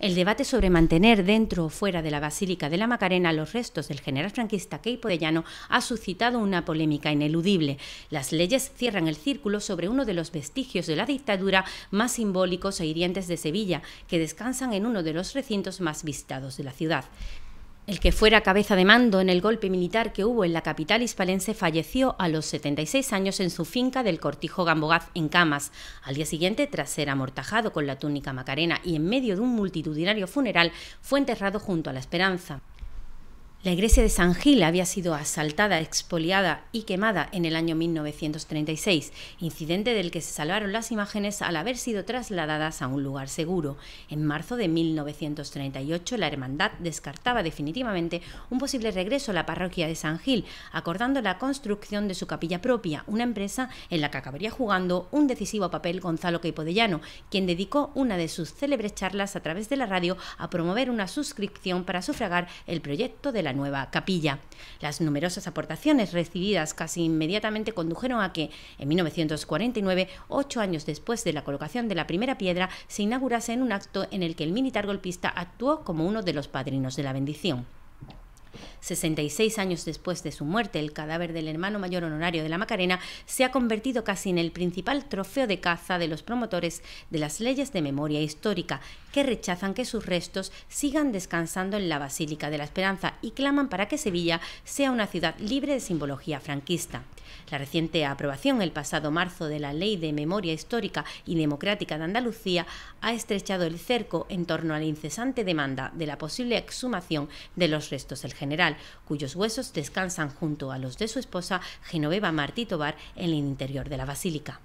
El debate sobre mantener dentro o fuera de la Basílica de la Macarena los restos del general franquista Keipo de Llano ha suscitado una polémica ineludible. Las leyes cierran el círculo sobre uno de los vestigios de la dictadura más simbólicos e hirientes de Sevilla, que descansan en uno de los recintos más visitados de la ciudad. El que fuera cabeza de mando en el golpe militar que hubo en la capital hispalense falleció a los 76 años en su finca del Cortijo Gambogaz en Camas. Al día siguiente, tras ser amortajado con la túnica macarena y en medio de un multitudinario funeral, fue enterrado junto a la Esperanza. La iglesia de San Gil había sido asaltada, expoliada y quemada en el año 1936, incidente del que se salvaron las imágenes al haber sido trasladadas a un lugar seguro. En marzo de 1938, la hermandad descartaba definitivamente un posible regreso a la parroquia de San Gil, acordando la construcción de su capilla propia, una empresa en la que acabaría jugando un decisivo papel Gonzalo Llano, quien dedicó una de sus célebres charlas a través de la radio a promover una suscripción para sufragar el proyecto de la la nueva capilla. Las numerosas aportaciones recibidas casi inmediatamente condujeron a que, en 1949, ocho años después de la colocación de la primera piedra, se inaugurase en un acto en el que el militar golpista actuó como uno de los padrinos de la bendición. 66 años después de su muerte, el cadáver del hermano mayor honorario de la Macarena se ha convertido casi en el principal trofeo de caza de los promotores de las leyes de memoria histórica, que rechazan que sus restos sigan descansando en la Basílica de la Esperanza y claman para que Sevilla sea una ciudad libre de simbología franquista. La reciente aprobación el pasado marzo de la Ley de Memoria Histórica y Democrática de Andalucía ha estrechado el cerco en torno a la incesante demanda de la posible exhumación de los restos del general general, cuyos huesos descansan junto a los de su esposa Genoveva Martí Tobar en el interior de la basílica.